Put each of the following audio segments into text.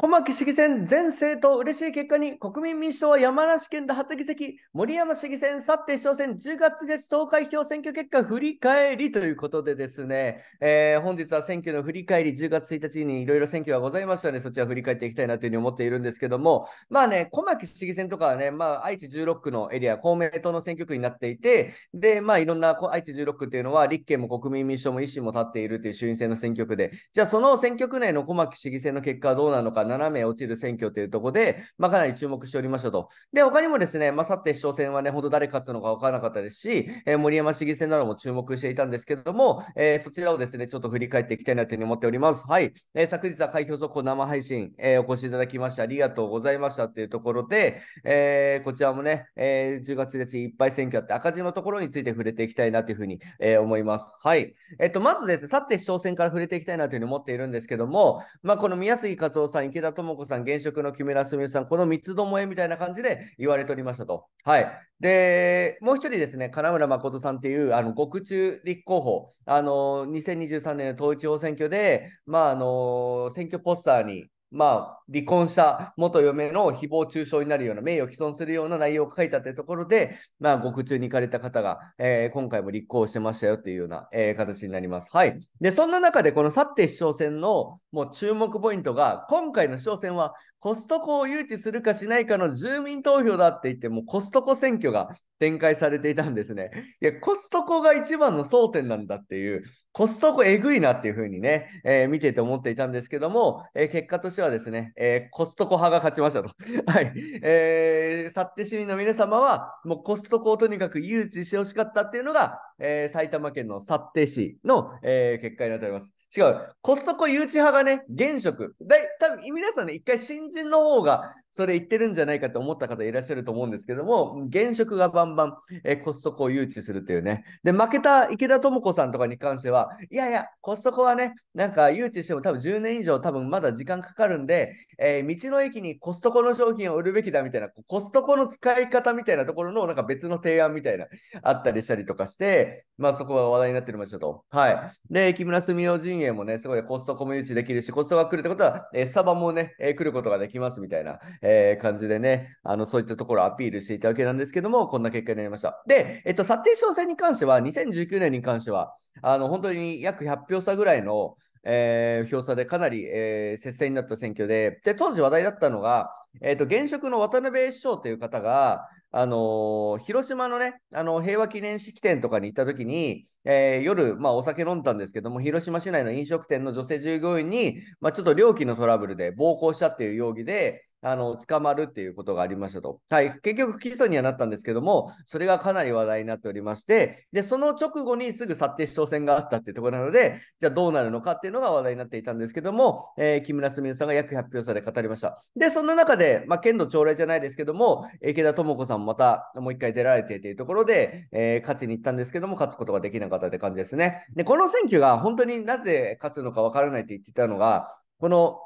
小牧市議選全政党嬉しい結果に国民民主党は山梨県で初議席、森山市議選、去って小選、10月月投開票選挙結果振り返りということでですね、えー、本日は選挙の振り返り、10月1日にいろいろ選挙がございましたので、そちら振り返っていきたいなというふうに思っているんですけども、まあね、小牧市議選とかはね、まあ、愛知16区のエリア、公明党の選挙区になっていて、で、まあ、いろんな愛知16区っていうのは、立憲も国民民主党も維新も立っているという衆院選の選挙区で、じゃあその選挙区内の小牧市議選の結果はどうなのか、斜め落ちる選挙というところで、まあ、かなり注目しておりましたと。で、他にもですね、まあ、さて市長選はね、ほど誰勝つのか分からなかったですし、えー、森山市議選なども注目していたんですけれども、えー、そちらをですね、ちょっと振り返っていきたいなというふうに思っております。はい。えー、昨日は開票速報生配信、えお越しいただきましてありがとうございましたというところで、えこちらもね、え10月1日いっぱい選挙あって赤字のところについて触れていきたいなというふうに、え思います。はい。えっと、まずですね、さて市長選から触れていきたいなというふうに思っているんですけども、まあ、この宮杉勝夫さん、池田智子さん、現職の木村澄さん、この三つどもえみたいな感じで言われておりましたと。はい、でもう一人ですね、金村誠さんっていうあの獄中立候補、あの2023年の統一地方選挙で、まああの選挙ポスターにまあ、離婚した元嫁の誹謗中傷になるような、名誉毀損するような内容を書いたというところで、まあ、獄中に行かれた方が、えー、今回も立候補してましたよっていうような、えー、形になります。はい。で、そんな中で、この去って市長選のもう注目ポイントが、今回の市長選はコストコを誘致するかしないかの住民投票だって言って、もうコストコ選挙が展開されていたんですね。いや、コストコが一番の争点なんだっていう、コストコえぐいなっていうふうにね、えー、見てて思っていたんですけども、えー、結果としてはですね、えー、コストコ派が勝ちましたと。はい。えー、サッテ市民の皆様は、もうコストコをとにかく誘致してほしかったっていうのが、え埼玉県の幸手市の、え結果になっております。違う、コストコ誘致派がね、現職。だ多分皆さんね、一回新人の方がそれ言ってるんじゃないかと思った方いらっしゃると思うんですけども、現職がバンバン、えコストコを誘致するというね。で、負けた池田智子さんとかに関しては、いやいや、コストコはね、なんか誘致しても多分10年以上多分まだ時間かかるんで、えー、道の駅にコストコの商品を売るべきだみたいな、コストコの使い方みたいなところのなんか別の提案みたいな、あったりしたりとかして、まあそこが話題になってるましたと。はい。で、木村純夫人営もね、すごいコストコミュニティできるし、コストが来るってことは、えー、サバもね、えー、来ることができますみたいな、えー、感じでね、あの、そういったところをアピールしていたわけなんですけども、こんな結果になりました。で、えっと、査定商戦に関しては、2019年に関しては、あの、本当に約100票差ぐらいの、えー、票差でかなり、えー、接戦になった選挙で、で、当時話題だったのが、えっ、ー、と、現職の渡辺市長という方が、あの広島のね、あの平和記念式典とかに行った時に、えー、夜、まあ、お酒飲んだんですけども、広島市内の飲食店の女性従業員に、まあ、ちょっと料金のトラブルで暴行したっていう容疑で、あの捕まるっていうことがありましたと。はい、結局、起訴にはなったんですけども、それがかなり話題になっておりまして、でその直後にすぐ去って市長選があったっていうところなので、じゃあどうなるのかっていうのが話題になっていたんですけども、えー、木村純さんが約100票差で語りました。で、そんな中で、まあ、県の朝礼じゃないですけども、池田智子さんもまたもう一回出られてというところで、えー、勝ちに行ったんですけども、勝つことができなかったって感じですね。で、この選挙が本当になぜ勝つのかわからないって言ってたのが、この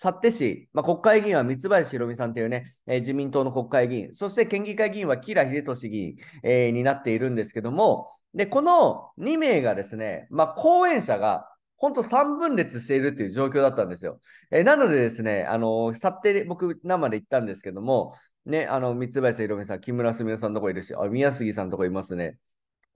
幸手市、まあ、国会議員は三林博美さんというね、えー、自民党の国会議員、そして県議会議員は吉良秀俊議員、えー、になっているんですけども、で、この2名がですね、まあ、講演者が、本当3分裂しているっていう状況だったんですよ。えー、なのでですね、あのー、去って僕生で行ったんですけども、ね、あの、三林博美さん、木村澄夫さんのとこいるし、あ、宮杉さんのとこいますね。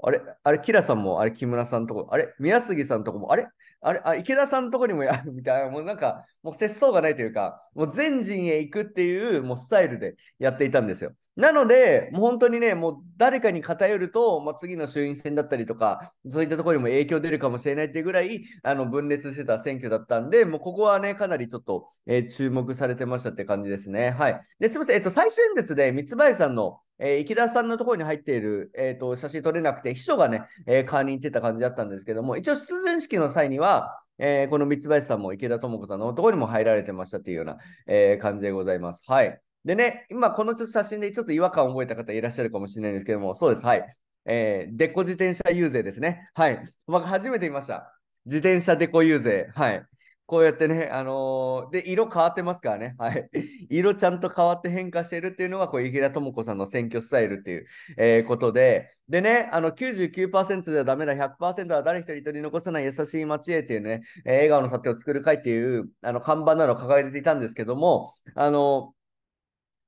あれ、あれ、キラさんも、あれ、木村さんとこ、あれ、宮杉さんとこも、あれ、あれ、あ池田さんとこにもやる みたいな、もうなんか、もう節操がないというか、もう全陣へ行くっていう、もうスタイルでやっていたんですよ。なので、もう本当にね、もう誰かに偏ると、まあ、次の衆院選だったりとか、そういったところにも影響出るかもしれないっていうぐらいあの分裂してた選挙だったんで、もうここはね、かなりちょっと、えー、注目されてましたって感じですね。はい。で、すみません、えっと、最終演説で三林さんの、えー、池田さんのところに入っている、えーと、写真撮れなくて、秘書がね、えー、管理に行ってた感じだったんですけども、一応、出前式の際には、えー、この三林さんも池田智子さんのところにも入られてましたっていうような、え感じでございます。はい。でね、今このちょっと写真でちょっと違和感を覚えた方いらっしゃるかもしれないんですけども、そうです。はい。えー、デコ自転車遊説ですね。はい。僕初めて見ました。自転車デコ遊説。はい。こうやってね、あのー、で、色変わってますからね。はい。色ちゃんと変わって変化してるっていうのが、こう、池田智子さんの選挙スタイルっていう、えー、ことで、でね、あの99、ではダメだ、100%は誰一人取り残さない優しい街へっていうね、えー、笑顔の査定を作る会っていう、あの、看板などを掲げていたんですけども、あの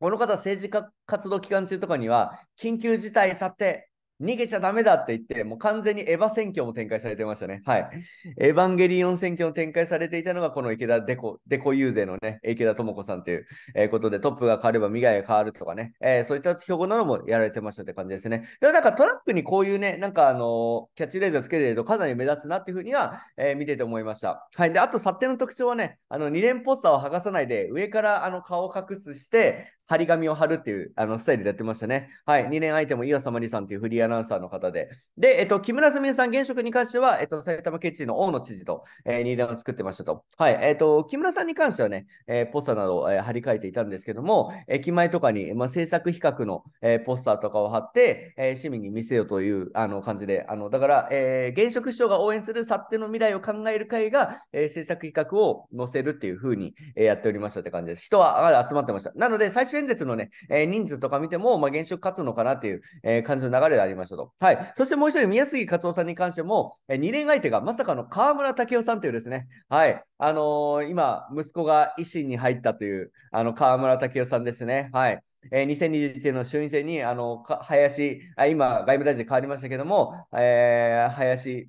この方、政治活動期間中とかには、緊急事態去って、逃げちゃダメだって言って、もう完全にエヴァ選挙も展開されてましたね。はい。エヴァンゲリオン選挙を展開されていたのが、この池田デコ、デコ遊説のね、池田智子さんという、えー、ことで、トップが変われば未来が変わるとかね、えー、そういった標語などもやられてましたって感じですね。でもなんかトラックにこういうね、なんかあのー、キャッチレーザーつけてるとかなり目立つなっていうふうには、えー、見てて思いました。はい。で、あと、殺手の特徴はね、あの、二連ポスターを剥がさないで、上からあの、顔を隠すして、張り紙を貼るっていうあのスタイルでやってましたね。はい。2年相手も岩佐真りさんというフリーアナウンサーの方で。で、えっと、木村すみれさん、現職に関しては、えっと、埼玉県知事の大野知事と、えー、2年を作ってましたと。はい。えっと、木村さんに関してはね、えー、ポスターなどを、えー、貼り替えていたんですけども、駅前とかに、まあ、政策比較の、えー、ポスターとかを貼って、えー、市民に見せようというあの感じで、あの、だから、えー、現職市長が応援する去っての未来を考える会が、えー、政策比較を載せるっていうふうに、えー、やっておりましたって感じです。人は集まってました。なので、最初手演説のね、えー、人数とか見ても、まあ、現職勝つのかなっていう、えー、感じの流れでありましたと。はい。そしてもう一人、宮杉勝夫さんに関しても、えー、2連相手がまさかの河村武夫さんというですね、はい。あのー、今、息子が維新に入ったという、あの、河村武夫さんですね。はい。えー、2021年の衆院選に、あの、か林、あ今、外務大臣変わりましたけども、えー、林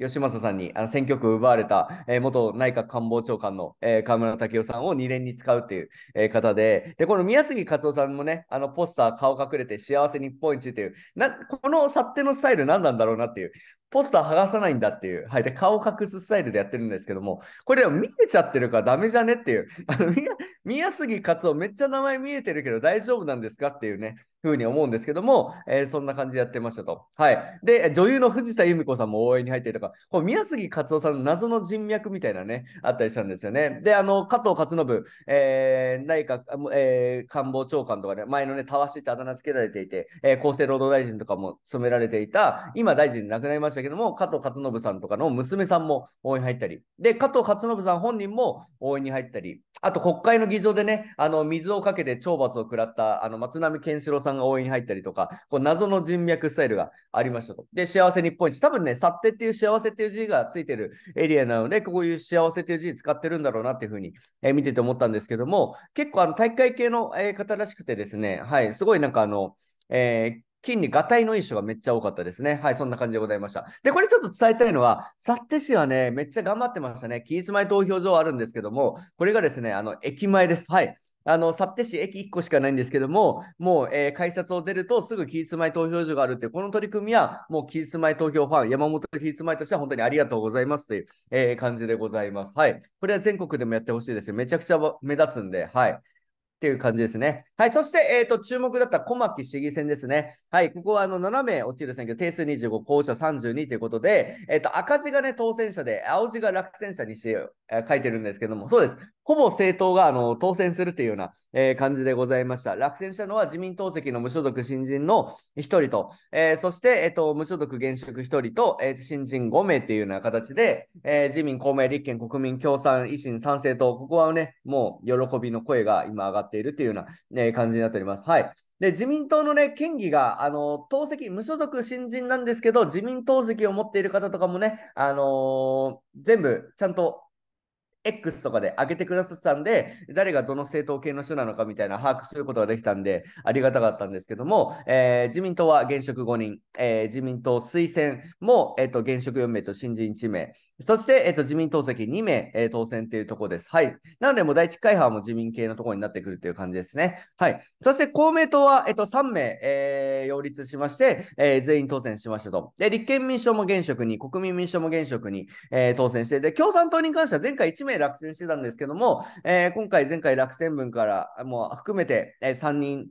吉政さんにあの選挙区を奪われた、えー、元内閣官房長官の、えー、河村武雄さんを2連に使うっていう、えー、方でで、この宮杉勝夫さんもね、あのポスター顔隠れて幸せ日本一っていう、なこの察定のスタイル何なんだろうなっていう、ポスター剥がさないんだっていう、はい、で顔隠すスタイルでやってるんですけども、これでも見えちゃってるからダメじゃねっていう、あの宮杉勝夫、めっちゃ名前見えてるけど大丈夫なんですかっていうね、ふうに思うんですけども、えー、そんな感じでやってましたと。はい。で、女優の藤田由美子さんも応援に入ってとか、こう宮杉勝夫さんの謎の人脈みたいなね、あったりしたんですよね。で、あの、加藤勝信、えー、内閣、えー、官房長官とかね、前のね、たわしってあだ名つけられていて、えー、厚生労働大臣とかも務められていた、今大臣亡くなりましたしたけども、加藤勝信さんとかの娘さんも応援入ったり、で、加藤勝信さん本人も応援に入ったり、あと国会の議場でね、あの、水をかけて懲罰を食らった、あの、松並健四郎さんが応援に入ったりとか、こう、謎の人脈スタイルがありましたと。で、幸せ日本一。多分ね、去ってっていう幸せっていう字がついてるエリアなので、こういう幸せっていう字使ってるんだろうなっていうふうに、えー、見てて思ったんですけども、結構あの、大会系の、えー、方らしくてですね、はい、すごいなんかあの、えー、金にガタイのいいがめっちゃ多かったですね。はい、そんな感じでございました。で、これちょっと伝えたいのは、幸手市はね、めっちゃ頑張ってましたね。期日前投票所あるんですけども、これがですね、あの、駅前です。はい。あの、幸手市駅1個しかないんですけども、もう、えー、改札を出るとすぐ期日前投票所があるっていう、この取り組みは、もう期日前投票ファン、山本期日前としては本当にありがとうございますという、えー、感じでございます。はい。これは全国でもやってほしいですよ。めちゃくちゃ目立つんで、はい。っていう感じですね。はい。そして、えっ、ー、と、注目だった小牧市議選ですね。はい。ここは、あの、7名落ちる選挙、定数25、候補者32ということで、えっ、ー、と、赤字がね、当選者で、青字が落選者にして、えー、書いてるんですけども、そうです。ほぼ政党が、あの、当選するというような、え感じでございました。落選したのは自民党籍の無所属新人の1人と、えそして、えっ、と、無所属現職1人と、え新人5名というような形で、え自民、公明、立憲、国民、共産、維新、賛成党、ここはね、もう喜びの声が今上がってっているというような、ね、感じになっております。はい。で、自民党のね、県議が、あの、党籍、無所属新人なんですけど、自民党籍を持っている方とかもね、あのー、全部、ちゃんと X とかで上げてくださったんで、誰がどの政党系の人なのかみたいな把握することができたんで、ありがたかったんですけども、えー、自民党は現職5人、えー、自民党推薦も、えーと現職4名と新人1名、そして、えっと、自民党席2名、えー、当選というところです。はい。なので、もう第1会派も自民系のところになってくるという感じですね。はい。そして、公明党は、えっと、3名、えー、擁立しまして、えー、全員当選しましたと。で、立憲民主党も現職に、国民民主党も現職に、えー、当選して、で、共産党に関しては前回1名落選してたんですけども、えー、今回、前回落選分から、もう含めて、えー、3人、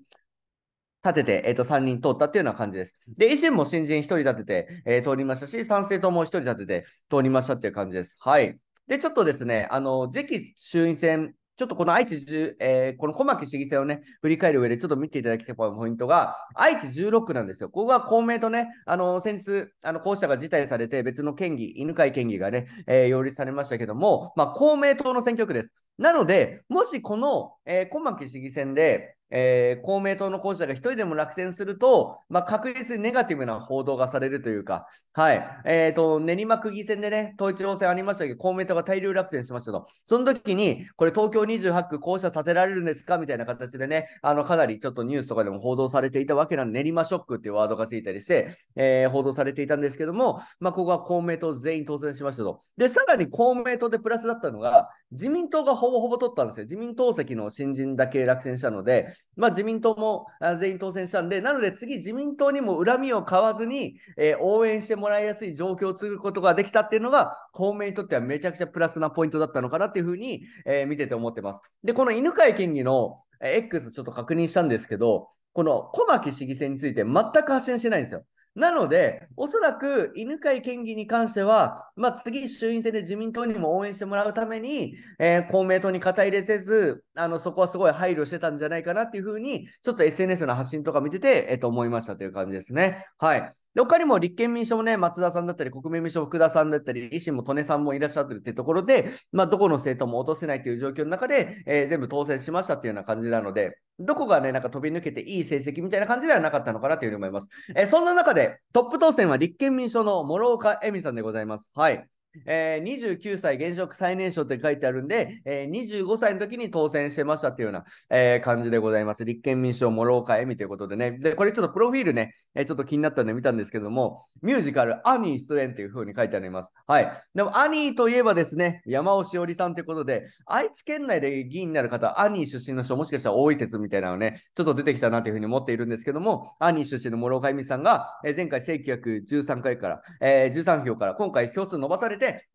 立てて、えっ、ー、と、3人通ったっていうような感じです。で、維新も新人1人立てて、えー、通りましたし、賛成党も1人立てて通りましたっていう感じです。はい。で、ちょっとですね、あの、次期衆院選、ちょっとこの愛知10、えー、この小牧市議選をね、振り返る上でちょっと見ていただきたいポイントが、愛知16区なんですよ。ここは公明とね、あの、先日、あの、候補者が辞退されて、別の県議、犬飼県議がね、えー、擁立されましたけども、まあ、公明党の選挙区です。なので、もしこの、えー、小牧市議選で、えー、公明党の候補者が一人でも落選すると、まあ、確実にネガティブな報道がされるというか、はい。えっ、ー、と、練馬区議選でね、統一地方選ありましたけど、公明党が大量落選しましたと。その時に、これ東京28区候補者立てられるんですかみたいな形でね、あの、かなりちょっとニュースとかでも報道されていたわけなんで、練馬ショックっていうワードがついたりして、えー、報道されていたんですけども、まあ、ここは公明党全員当選しましたと。で、さらに公明党でプラスだったのが、自民党がほぼほぼ取ったんですよ。自民党席の新人だけ落選したので、まあ、自民党も全員当選したんで、なので次、自民党にも恨みを買わずに、えー、応援してもらいやすい状況を作ることができたっていうのが、公明にとってはめちゃくちゃプラスなポイントだったのかなっていうふうに、えー、見てて思ってます。で、この犬飼県議の、え X ちょっと確認したんですけど、この小牧市議選について全く発信してないんですよ。なので、おそらく犬飼県議に関しては、まあ、次、衆院選で自民党にも応援してもらうために、えー、公明党に肩入れせずあの、そこはすごい配慮してたんじゃないかなっていうふうに、ちょっと SNS の発信とか見てて、えっ、ー、と思いましたという感じですね。はいで、他にも立憲民主もね、松田さんだったり、国民民主も福田さんだったり、維新も利根さんもいらっしゃってるっていうところで、まあ、どこの政党も落とせないという状況の中で、えー、全部当選しましたっていうような感じなので、どこがね、なんか飛び抜けていい成績みたいな感じではなかったのかなというふうに思います。えー、そんな中で、トップ当選は立憲民主の諸岡恵美さんでございます。はい。えー、29歳現職最年少って書いてあるんで、えー、25歳の時に当選してましたっていうような、えー、感じでございます。立憲民主党諸岡恵美みということでね。で、これちょっとプロフィールね、えー、ちょっと気になったんで見たんですけども、ミュージカル、アニー出演というふうに書いてあります。はい。でも、アニーといえばですね、山尾しおりさんということで、愛知県内で議員になる方、アニー出身の人、もしかしたら多い説みたいなのね、ちょっと出てきたなというふうに思っているんですけども、アニー出身の諸岡恵美さんが、えー、前回1913回から、えー、13票から、今回票数伸ばされて、で、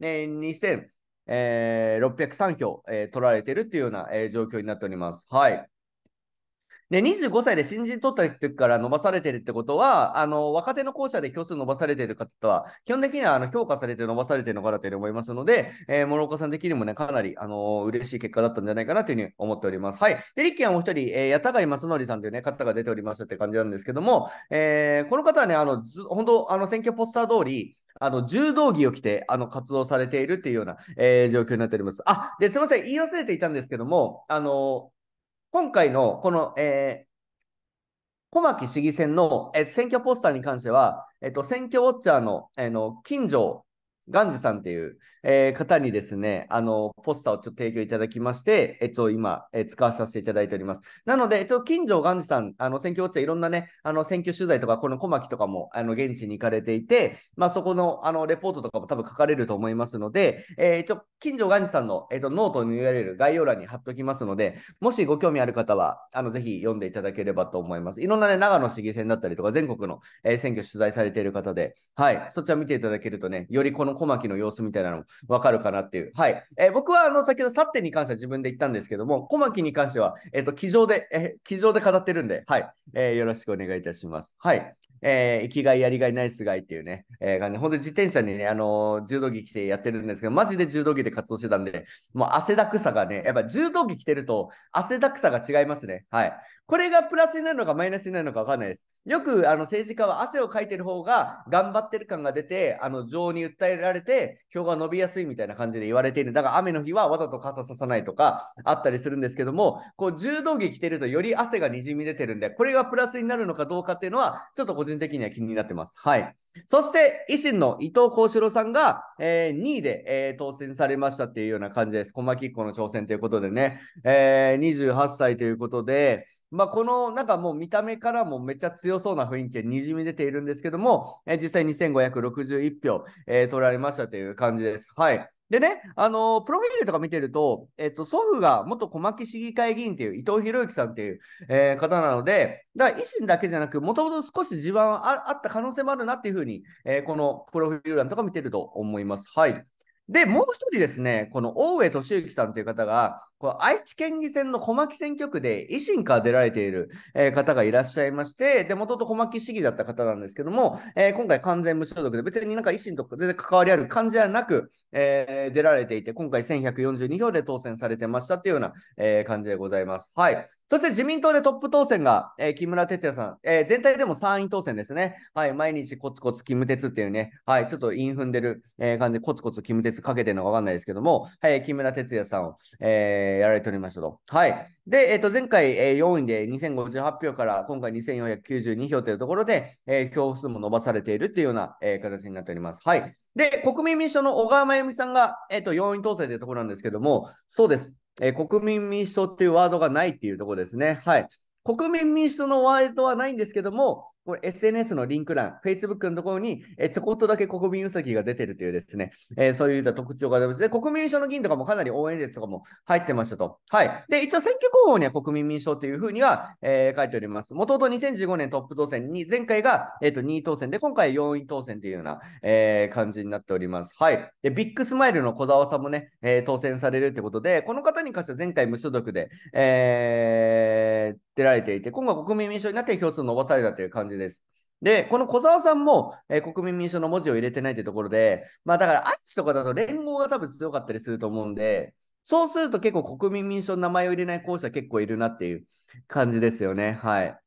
えー、2603票、えー、取られているというような、えー、状況になっております。はい。で、25歳で新人取った時から伸ばされてるってことは、あの、若手の校舎で票数伸ばされてる方とは、基本的にはあの評価されて伸ばされてるのかなというふうに思いますので、えー、諸岡さん的にもね、かなり、あの嬉しい結果だったんじゃないかなというふうに思っております。はい。で、リッキーはもう一人、えー、矢田貝正則さんというね、方が出ておりましたって感じなんですけども、えー、この方はね、あの、ず本当あの、選挙ポスター通り、あの、柔道着を着て、あの、活動されているっていうような、えー、状況になっております。あ、で、すみません、言い忘れていたんですけども、あの、今回のこの、えー、小牧市議選の、え選挙ポスターに関しては、えっと、選挙ウォッチャーの、えの、近所ガンジさんっていう、えー、方にですね、あの、ポスターをちょっと提供いただきまして、えっと、今、えー、使わさせていただいております。なので、えっと、近所ガンジさん、あの、選挙ウォッチャーいろんなね、あの、選挙取材とか、この小牧とかも、あの、現地に行かれていて、まあ、そこの、あの、レポートとかも多分書かれると思いますので、えー、ちょ、近所ガンジさんの、えっと、ノートにのわれる概要欄に貼っておきますので、もしご興味ある方は、あの、ぜひ読んでいただければと思います。いろんなね、長野市議選だったりとか、全国の、えー、選挙取材されている方で、はい、そちら見ていただけるとね、よりこのの小牧の様子みたいなのも分かるかなっていう。はい。えー、僕はあの先ほど、サッテに関しては自分で言ったんですけども、小牧に関しては、えっ、ー、と、機上で、えー、機上で語ってるんで、はい、えー。よろしくお願いいたします。はい。えー、生きがい、やりがい、ナイスがいっていうね、えー、がね、本当に自転車にね、あのー、柔道着着てやってるんですけど、マジで柔道着で活動してたんで、もう汗だくさがね、やっぱ柔道着着てると汗だくさが違いますね。はい。これがプラスになるのかマイナスになるのかわかんないです。よくあの政治家は汗をかいてる方が頑張ってる感が出て、あの情に訴えられて、票が伸びやすいみたいな感じで言われている。だから雨の日はわざと傘ささないとかあったりするんですけども、こう柔道着着てるとより汗がにじみ出てるんで、これがプラスになるのかどうかっていうのは、ちょっと個人的には気になってます。はい。そして、維新の伊藤幸四郎さんが、えー、2位で、えー、当選されましたっていうような感じです。小牧っ子の挑戦ということでね、えー、28歳ということで、まあ、このなんかもう見た目からもめっちゃ強そうな雰囲気でにじみ出ているんですけども、え実際2561票、えー、取られましたという感じです。はい。でね、あのー、プロフィールとか見てると、えっと、祖父が元小牧市議会議員っていう伊藤博之さんっていう、えー、方なので、だから維新だけじゃなく、もともと少し地盤ああった可能性もあるなっていうふうに、えー、このプロフィール欄とか見てると思います。はい。で、もう一人ですね、この大江俊之さんという方が、これ愛知県議選の小牧選挙区で維新から出られている、えー、方がいらっしゃいまして、で、元々小牧市議だった方なんですけども、えー、今回完全無所属で、別になんか維新とか全然関わりある感じではなく、えー、出られていて、今回1142票で当選されてましたっていうような、え感じでございます。はい。そして自民党でトップ当選が、えー、木村哲也さん、えー、全体でも3位当選ですね。はい、毎日コツコツキム鉄っていうね、はい、ちょっと韻踏んでる、えー、感じでコツコツキム鉄かけてるのかわかんないですけども、はい、木村哲也さんを、ええー、やられておりましたと。はい。で、えっ、ー、と、前回、えー、4位で2058票から今回2492票というところで、えー、票数も伸ばされているっていうような、えー、形になっております。はい。で、国民民主党の小川真由美さんが、えっ、ー、と、4位当選というところなんですけども、そうです。えー、国民民主党っていうワードがないっていうところですね。はい。国民民主党のワードはないんですけども、これ SNS のリンク欄、Facebook のところに、えちょこっとだけ国民うさぎが出てるというですね、えー、そういった特徴があります。で、国民民主党の議員とかもかなり応援ですとかも入ってましたと。はい。で、一応選挙候補には国民民主党というふうには、えー、書いております。もともと2015年トップ当選に、前回が、えー、と2位当選で、今回4位当選というような、えー、感じになっております。はい。で、ビッグスマイルの小沢さんもね、えー、当選されるということで、この方に関しては前回無所属で、えー、出られていて、今後国民民主党になって票数伸ばされたという感じじです。で、この小沢さんも、えー、国民民主党の文字を入れてないというところで、まあだから愛知とかだと連合が多分強かったりすると思うんで、そうすると結構国民民主党の名前を入れない候補者結構いるなっていう感じですよね。はい。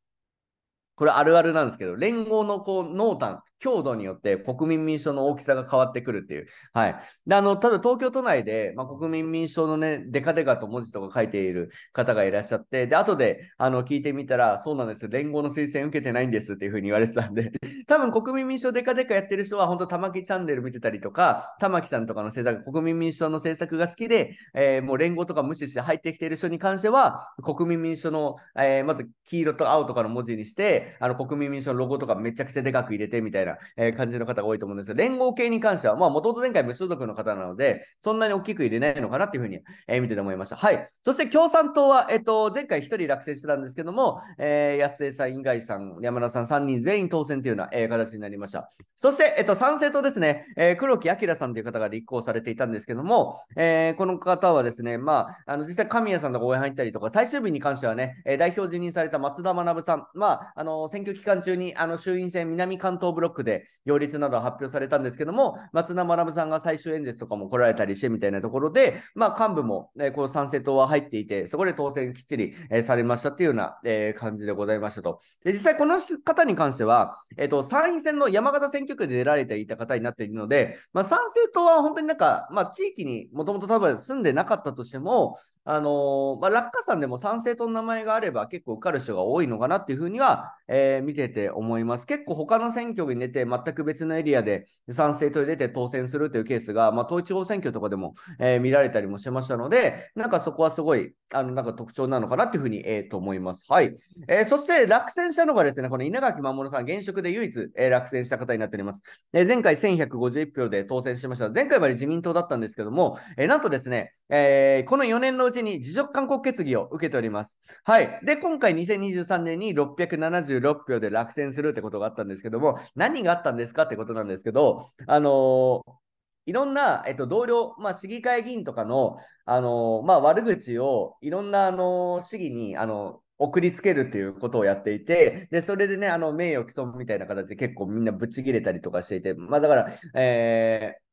これあるあるなんですけど、連合のこう濃淡、強度によって国民民主党の大きさが変わってくるっていう。はい。で、あの、ただ東京都内で、まあ、国民民主党のね、デカデカと文字とか書いている方がいらっしゃって、で、後で、あの、聞いてみたら、そうなんです。連合の推薦受けてないんですっていうふうに言われてたんで、多分国民民主党デカデカやってる人は、本当玉木チャンネル見てたりとか、玉木さんとかの政策、国民民主党の政策が好きで、えー、もう連合とか無視して入ってきている人に関しては、国民民主党の、えー、まず黄色と青とかの文字にして、あの、国民民主党のロゴとかめちゃくちゃでかく入れてみたいな、な、えー、感じの方が多いと思うんですが、連合系に関しては、まあ、もともと前回無所属の方なので、そんなに大きく入れないのかなっていうふうに、えー、見てて思いました。はい。そして共産党は、えっ、ー、と、前回1人落選してたんですけども、えー、安江さん、外さん、山田さん3人全員当選というような、えー、形になりました。そして、えっ、ー、と、参政党ですね、えー、黒木明さんという方が立候補されていたんですけども、えー、この方はですね、まあ、あの実際神谷さんとか応援入ったりとか、最終日に関してはね、え代表辞任された松田学さん、まあ、あの選挙期間中にあの衆院選南関東ブロッククで擁立など発表されたんですけども、松田学さんが最終演説とかも来られたりしてみたいなところで、まあ、幹部も、えこの参政党は入っていて、そこで当選きっちり、えされましたっていうような、え感じでございましたと。で実際、この方に関しては、えーと、参院選の山形選挙区で出られていた方になっているので、まあ、参政党は本当になんか、まあ、地域にもともと多分住んでなかったとしても、あのー、まあ、落下んでも賛成との名前があれば結構受かる人が多いのかなっていうふうには、えー、見てて思います。結構他の選挙に出て全く別のエリアで賛成と出て当選するというケースが、まあ、統一地方選挙とかでも、えー、見られたりもしましたので、なんかそこはすごい、あの、なんか特徴なのかなっていうふうに、えー、と思います。はい。えー、そして落選したのがですね、この稲垣守さん、現職で唯一、えー、落選した方になっております。えー、前回1151票で当選しました。前回まで自民党だったんですけども、えー、なんとですね、えー、この4年のうちに辞職勧告決議を受けております。はい。で、今回2023年に676票で落選するってことがあったんですけども、何があったんですかってことなんですけど、あのーいろんな、えっと、同僚、まあ、市議会議員とかの、あのまあ、悪口をいろんな、あの市議に、あの送りつけるっていうことをやっていて、で、それでね、あの、名誉毀損みたいな形で結構みんなぶち切れたりとかしていて、まあだから、えー、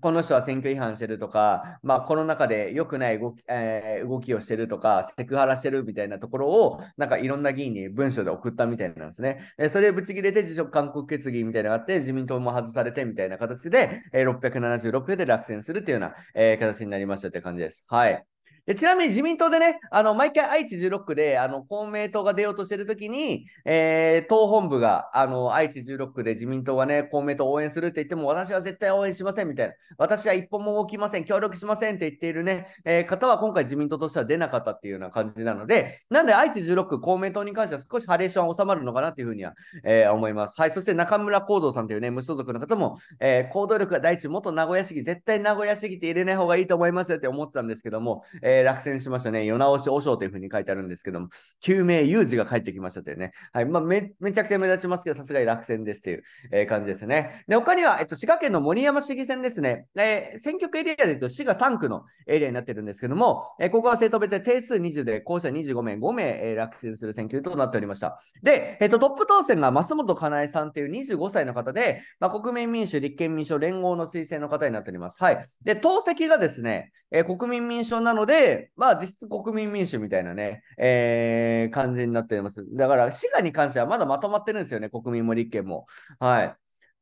この人は選挙違反してるとか、まあ、この中で良くない動き,、えー、動きをしてるとか、セクハラしてるみたいなところを、なんかいろんな議員に文書で送ったみたいなんですね。でそれぶち切れて辞職勧告決議みたいなのがあって、自民党も外されてみたいな形で、えー、676票で落選するっていうような、えー、形になりましたって感じです。はい。でちなみに自民党でね、あの毎回愛知16区であの公明党が出ようとしてるときに、えー、党本部があの愛知16区で自民党がね、公明党を応援するって言っても、私は絶対応援しませんみたいな、私は一歩も動きません、協力しませんって言っているね、えー、方は今回自民党としては出なかったっていうような感じなので、なんで愛知16区、公明党に関しては少しハレーションは収まるのかなというふうには、えー、思います。はい、そして中村幸三さんというね、無所属の方も、え行動力が第一、元名古屋市議、絶対名古屋市議って入れない方がいいと思いますよって思ってたんですけども、えーえー、落選しましたね。世直し和尚というふうに書いてあるんですけども、救命有事が帰ってきましたというね。はい。まあ、め、めちゃくちゃ目立ちますけど、さすがに落選ですという、えー、感じですね。で、他には、えっと、滋賀県の森山市議選ですね。えー、選挙区エリアで言うと、滋賀3区のエリアになってるんですけども、えー、ここは政党別で定数20で、候補者25名、5名、えー、落選する選挙となっておりました。で、えっと、トップ当選が増本かなえさんという25歳の方で、まあ、国民民主、立憲民主、連合の推薦の方になっております。はい。で、党籍がですね、えー、国民民主なので、で、まあ実質国民民主みたいなね、えー、感じになってます。だから滋賀に関してはまだまとまってるんですよね、国民も立憲も。はい。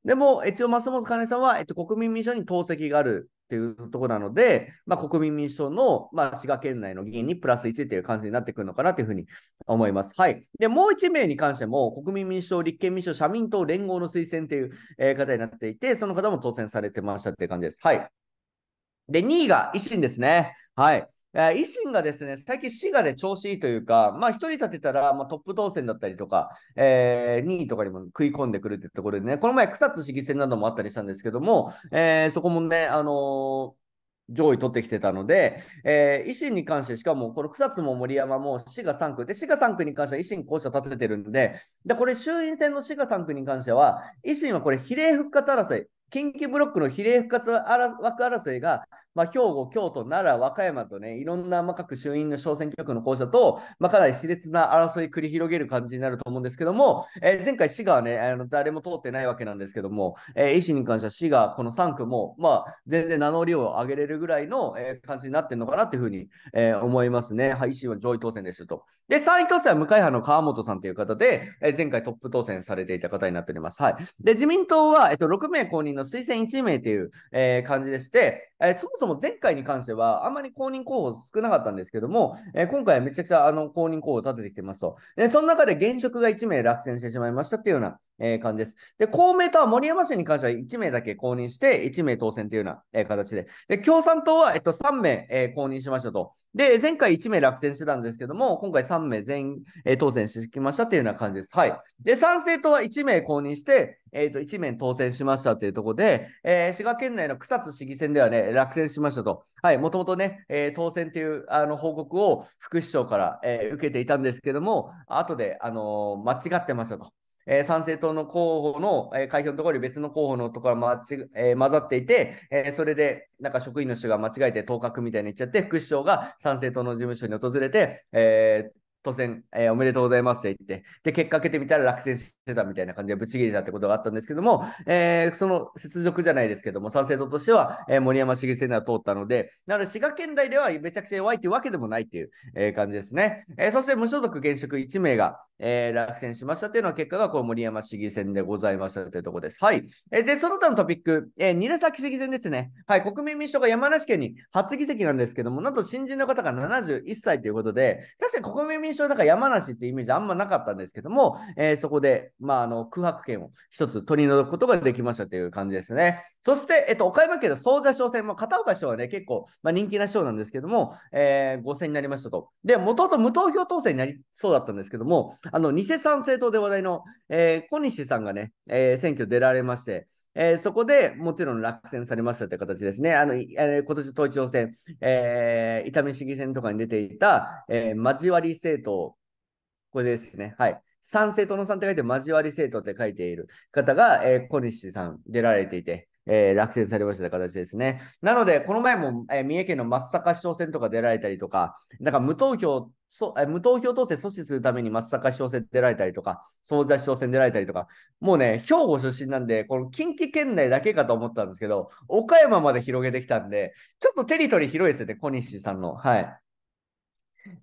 でも、一応、松本金さんは、えっと、国民民主党に党籍があるっていうところなので、まあ、国民民主党の、まあ、滋賀県内の議員にプラス1っていう感じになってくるのかなというふうに思います。はい。で、もう1名に関しても、国民民主党、立憲民主党、社民党、連合の推薦っていう、えー、方になっていて、その方も当選されてましたっていう感じです。はい。で、2位が維新ですね。はい。維新がですね、最近滋賀で調子いいというか、まあ一人立てたら、まあ、トップ当選だったりとか、えー、2位とかにも食い込んでくるってところでね、この前草津市議選などもあったりしたんですけども、えー、そこもね、あのー上位取ってきてたので、えー、維新に関して、しかもこの草津も森山も滋賀3区で、滋賀3区に関しては維新候補者立ててるんで、でこれ、衆院選の滋賀3区に関しては、維新はこれ、比例復活争い、近畿ブロックの比例復活枠争いがまあ、兵庫、京都、奈良、和歌山とね、いろんな各衆院の小選挙区の候補者と、まあ、かなり熾烈な争い繰り広げる感じになると思うんですけども、えー、前回、滋賀はね、あの誰も通ってないわけなんですけども、えー、維新に関しては滋賀、この3区も、まあ、全然名乗りを上げれるぐらいの、えー、感じになってるのかなっていうふうに、えー、思いますね。はい、維新は上位当選でしたと。で、3位当選は向井派の川本さんという方で、えー、前回トップ当選されていた方になっております。はい。で、自民党は、えっと、6名公認の推薦1名という、えー、感じでして、えー、そもそも前回に関しては、あんまり公認候補少なかったんですけども、えー、今回はめちゃくちゃあの公認候補を立ててきてますと。で、その中で現職が1名落選してしまいましたっていうようなえー、感じです。で、公明党は森山氏に関しては1名だけ公認して、1名当選というような、えー、形で。で、共産党は、えっと、3名、えー、公認しましたと。で、前回1名落選してたんですけども、今回3名全員、えー、当選してきましたというような感じです。はい。で、賛成党は1名公認して、えっ、ー、と、1名当選しましたというところで、えー、滋賀県内の草津市議選ではね、落選しましたと。はい、もともとね、えー、当選というあの報告を副市長から、えー、受けていたんですけども、後で、あの間違ってましたと。えー、参政党の候補の、えー、開票のところに別の候補のところが、えー、混ざっていて、えー、それでなんか職員の人が間違えて当確みたいに言っちゃって、副首相が参政党の事務所に訪れて、えー、当選、えー、おめでとうございますって言って、で、結果開けてみたら落選してたみたいな感じでぶち切れたってことがあったんですけども、えー、その雪辱じゃないですけども、参政党としては、えー、森山茂選は通ったので、なので滋賀県内ではめちゃくちゃ弱いっいうわけでもないっていう、えー、感じですね。えー、そして無所属現職1名が、えー、落選しましたっていうのは結果がこう森山市議選でございましたというところです。はい。えー、で、その他のトピック、えー、韮崎市議選ですね。はい。国民民主党が山梨県に初議席なんですけども、なんと新人の方が71歳ということで、確かに国民民主先週なんか山梨ってイメージあんまなかったんですけども、えー、そこで、まあ、あの空白権を一つ取り除くことができましたという感じですね。そして、えっと、岡山県の総座商戦、まあ、片岡賞はね、結構、まあ、人気な賞なんですけども、えー、5選になりましたと。で、もともと無投票当選になりそうだったんですけども、あの、偽参政党で話題の、えー、小西さんがね、えー、選挙出られまして、えー、そこでもちろん落選されましたという形ですね。あの、えー、今年統一地方選、えー、伊丹市議選とかに出ていた、えー、交わり政党、これですね。はい。賛成党の3って書いて、交わり政党って書いている方が、えー、小西さん出られていて、えー、落選されました形ですね。なので、この前も、えー、三重県の松阪市長選とか出られたりとか、なんか無投票そえ無投票当選阻止するために松阪市長選出られたりとか、総座市長選出られたりとか、もうね、兵庫出身なんで、この近畿圏内だけかと思ったんですけど、岡山まで広げてきたんで、ちょっとテリトリー広いですよね、小西さんの。はい。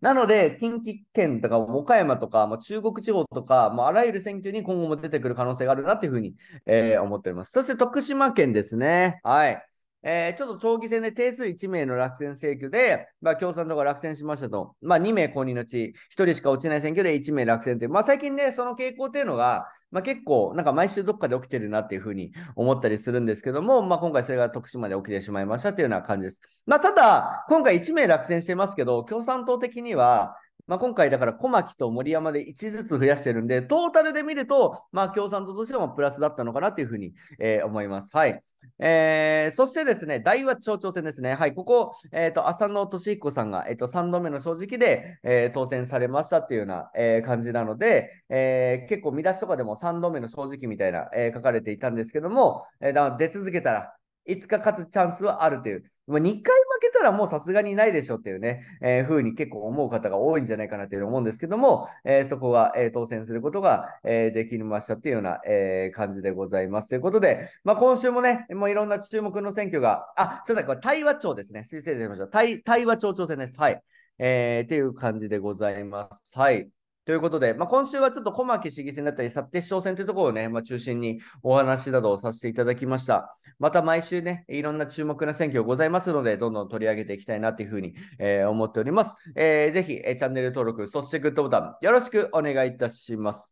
なので、近畿圏とか岡山とか、も中国地方とか、もあ、あらゆる選挙に今後も出てくる可能性があるなというふうに、えー、思っております。そして徳島県ですね。はい。えー、ちょっと長期戦で定数1名の落選請求で、まあ、共産党が落選しましたと、まあ、2名公認のうち、1人しか落ちない選挙で1名落選という、まあ、最近ね、その傾向っていうのが、まあ、結構、なんか毎週どっかで起きてるなっていうふうに思ったりするんですけども、まあ、今回それが徳島で起きてしまいましたというような感じです。まあ、ただ、今回1名落選してますけど、共産党的には、まあ、今回だから小牧と森山で1ずつ増やしてるんで、トータルで見ると、まあ、共産党としてもプラスだったのかなというふうに、えー、思います。はい。えー、そしてですね、大和町長選ですね。はい、ここ、えっ、ー、と、浅野俊彦さんが、えっ、ー、と、3度目の正直で、えー、当選されましたっていうような、え感じなので、え結構見出しとかでも3度目の正直みたいな、え書かれていたんですけども、えー、出続けたら、いつか勝つチャンスはあるという。まあ、2回負けたらもうさすがにないでしょっていうね、えー、風に結構思う方が多いんじゃないかなという思うんですけども、えー、そこは、えー、当選することが、えー、できましたっていうような、えー、感じでございます。ということで、まあ、今週もね、もういろんな注目の選挙が、あ、すいません、これ対話庁ですね。失礼しました。対対話庁長戦です。はい。えー、っていう感じでございます。はい。ということで、まあ、今週はちょっと小牧市議選だったり、幸手市長選というところをね、まあ、中心にお話などをさせていただきました。また毎週ね、いろんな注目な選挙ございますので、どんどん取り上げていきたいなというふうに、えー、思っております。えー、ぜひ、えー、チャンネル登録、そしてグッドボタンよろしくお願いいたします。